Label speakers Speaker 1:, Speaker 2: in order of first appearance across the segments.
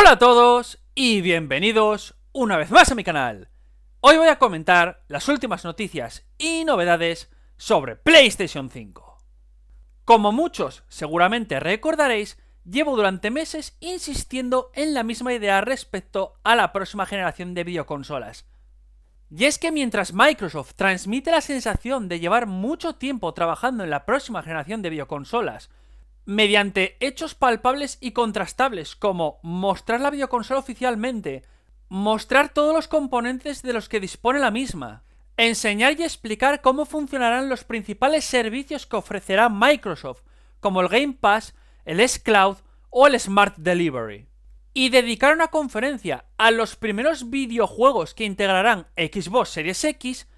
Speaker 1: Hola a todos y bienvenidos una vez más a mi canal. Hoy voy a comentar las últimas noticias y novedades sobre PlayStation 5. Como muchos seguramente recordaréis, llevo durante meses insistiendo en la misma idea respecto a la próxima generación de videoconsolas. Y es que mientras Microsoft transmite la sensación de llevar mucho tiempo trabajando en la próxima generación de videoconsolas, mediante hechos palpables y contrastables, como mostrar la videoconsola oficialmente, mostrar todos los componentes de los que dispone la misma, enseñar y explicar cómo funcionarán los principales servicios que ofrecerá Microsoft, como el Game Pass, el S-Cloud o el Smart Delivery. Y dedicar una conferencia a los primeros videojuegos que integrarán Xbox Series X,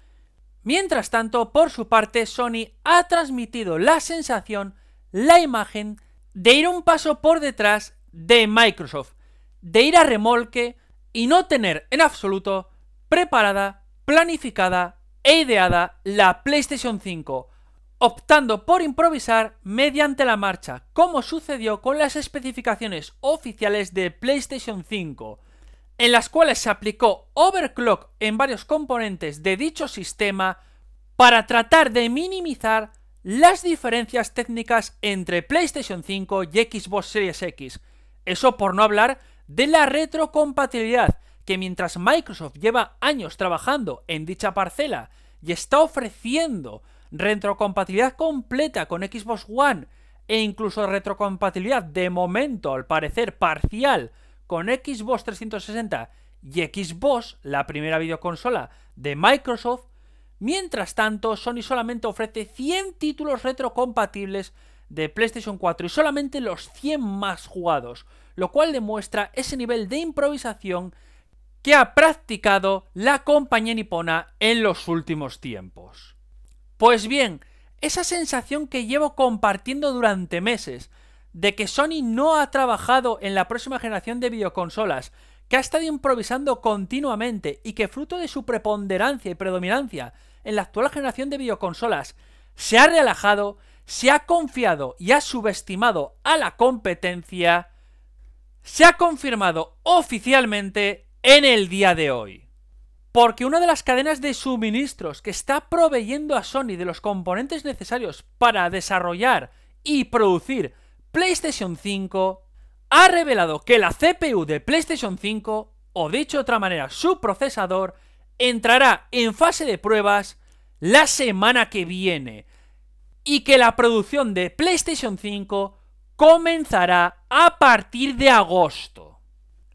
Speaker 1: mientras tanto, por su parte, Sony ha transmitido la sensación la imagen de ir un paso por detrás de Microsoft, de ir a remolque y no tener en absoluto preparada, planificada e ideada la PlayStation 5, optando por improvisar mediante la marcha, como sucedió con las especificaciones oficiales de PlayStation 5, en las cuales se aplicó overclock en varios componentes de dicho sistema para tratar de minimizar las diferencias técnicas entre PlayStation 5 y Xbox Series X. Eso por no hablar de la retrocompatibilidad, que mientras Microsoft lleva años trabajando en dicha parcela y está ofreciendo retrocompatibilidad completa con Xbox One e incluso retrocompatibilidad de momento, al parecer parcial, con Xbox 360 y Xbox, la primera videoconsola de Microsoft, Mientras tanto, Sony solamente ofrece 100 títulos retrocompatibles de PlayStation 4 y solamente los 100 más jugados, lo cual demuestra ese nivel de improvisación que ha practicado la compañía nipona en los últimos tiempos. Pues bien, esa sensación que llevo compartiendo durante meses de que Sony no ha trabajado en la próxima generación de videoconsolas, que ha estado improvisando continuamente y que fruto de su preponderancia y predominancia en la actual generación de videoconsolas. Se ha relajado, se ha confiado y ha subestimado a la competencia. Se ha confirmado oficialmente en el día de hoy. Porque una de las cadenas de suministros que está proveyendo a Sony de los componentes necesarios para desarrollar y producir PlayStation 5 ha revelado que la CPU de PlayStation 5, o dicho de otra manera, su procesador, entrará en fase de pruebas la semana que viene y que la producción de PlayStation 5 comenzará a partir de agosto.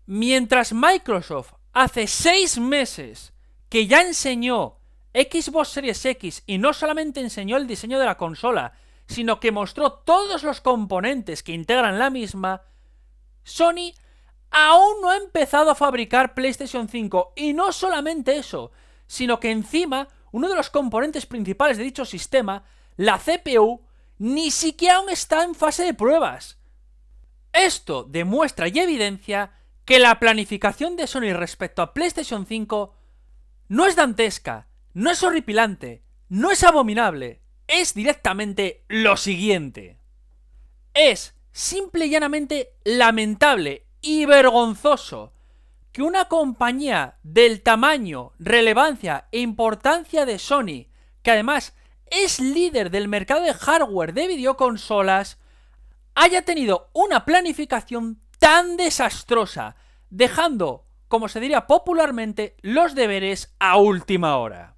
Speaker 1: Mientras Microsoft hace seis meses que ya enseñó Xbox Series X y no solamente enseñó el diseño de la consola, sino que mostró todos los componentes que integran la misma, Sony aún no ha empezado a fabricar PlayStation 5. Y no solamente eso, sino que encima uno de los componentes principales de dicho sistema, la CPU, ni siquiera aún está en fase de pruebas. Esto demuestra y evidencia que la planificación de Sony respecto a PlayStation 5 no es dantesca, no es horripilante, no es abominable, es directamente lo siguiente. Es simple y llanamente lamentable y vergonzoso que una compañía del tamaño, relevancia e importancia de Sony, que además es líder del mercado de hardware de videoconsolas, haya tenido una planificación tan desastrosa, dejando, como se diría popularmente, los deberes a última hora.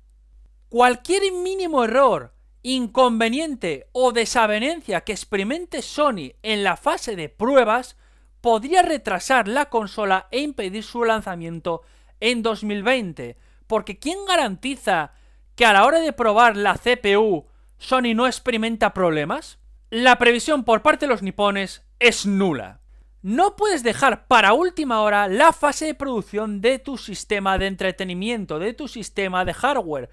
Speaker 1: Cualquier mínimo error, inconveniente o desavenencia que experimente Sony en la fase de pruebas podría retrasar la consola e impedir su lanzamiento en 2020. Porque ¿quién garantiza que a la hora de probar la CPU Sony no experimenta problemas? La previsión por parte de los nipones es nula. No puedes dejar para última hora la fase de producción de tu sistema de entretenimiento, de tu sistema de hardware,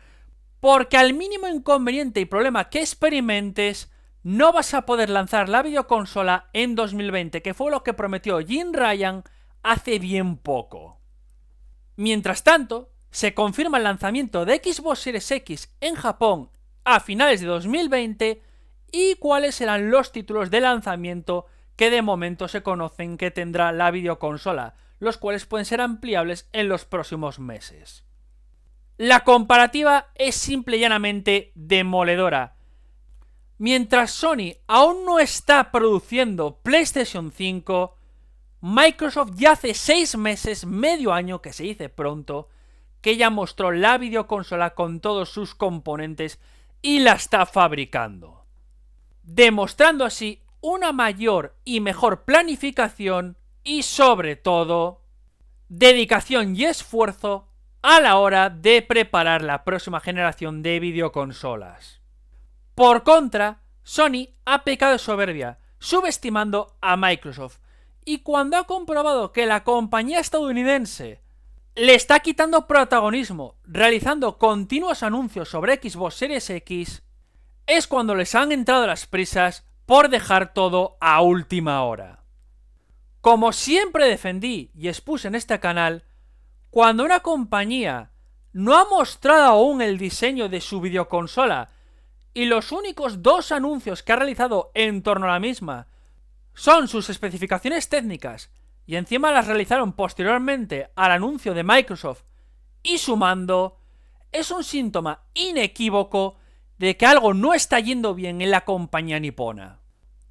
Speaker 1: porque al mínimo inconveniente y problema que experimentes, no vas a poder lanzar la videoconsola en 2020, que fue lo que prometió Jim Ryan hace bien poco. Mientras tanto, se confirma el lanzamiento de Xbox Series X en Japón a finales de 2020 y cuáles serán los títulos de lanzamiento que de momento se conocen que tendrá la videoconsola, los cuales pueden ser ampliables en los próximos meses. La comparativa es simple y llanamente demoledora. Mientras Sony aún no está produciendo PlayStation 5, Microsoft ya hace 6 meses, medio año que se dice pronto, que ya mostró la videoconsola con todos sus componentes y la está fabricando. Demostrando así una mayor y mejor planificación y sobre todo dedicación y esfuerzo a la hora de preparar la próxima generación de videoconsolas. Por contra, Sony ha pecado de soberbia, subestimando a Microsoft. Y cuando ha comprobado que la compañía estadounidense le está quitando protagonismo, realizando continuos anuncios sobre Xbox Series X, es cuando les han entrado las prisas por dejar todo a última hora. Como siempre defendí y expuse en este canal, cuando una compañía no ha mostrado aún el diseño de su videoconsola y los únicos dos anuncios que ha realizado en torno a la misma son sus especificaciones técnicas, y encima las realizaron posteriormente al anuncio de Microsoft y su mando, es un síntoma inequívoco de que algo no está yendo bien en la compañía nipona.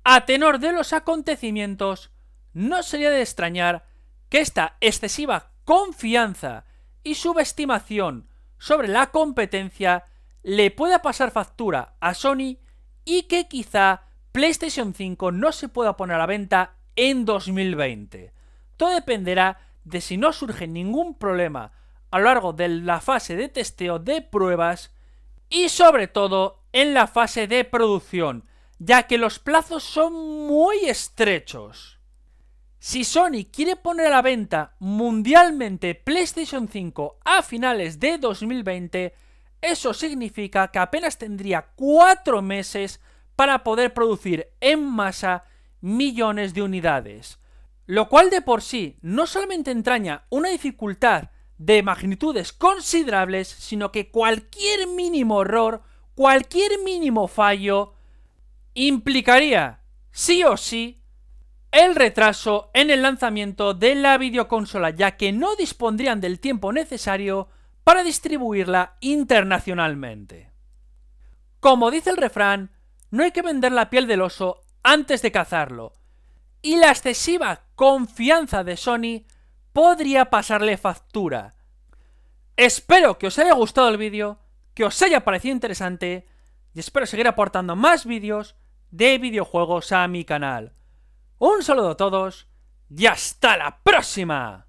Speaker 1: A tenor de los acontecimientos, no sería de extrañar que esta excesiva confianza y subestimación sobre la competencia le pueda pasar factura a Sony y que quizá PlayStation 5 no se pueda poner a la venta en 2020. Todo dependerá de si no surge ningún problema a lo largo de la fase de testeo de pruebas y sobre todo en la fase de producción, ya que los plazos son muy estrechos. Si Sony quiere poner a la venta mundialmente PlayStation 5 a finales de 2020, eso significa que apenas tendría cuatro meses para poder producir en masa millones de unidades. Lo cual de por sí no solamente entraña una dificultad de magnitudes considerables, sino que cualquier mínimo error, cualquier mínimo fallo, implicaría, sí o sí, el retraso en el lanzamiento de la videoconsola, ya que no dispondrían del tiempo necesario para distribuirla internacionalmente. Como dice el refrán, no hay que vender la piel del oso antes de cazarlo, y la excesiva confianza de Sony podría pasarle factura. Espero que os haya gustado el vídeo, que os haya parecido interesante, y espero seguir aportando más vídeos de videojuegos a mi canal. Un saludo a todos y hasta la próxima.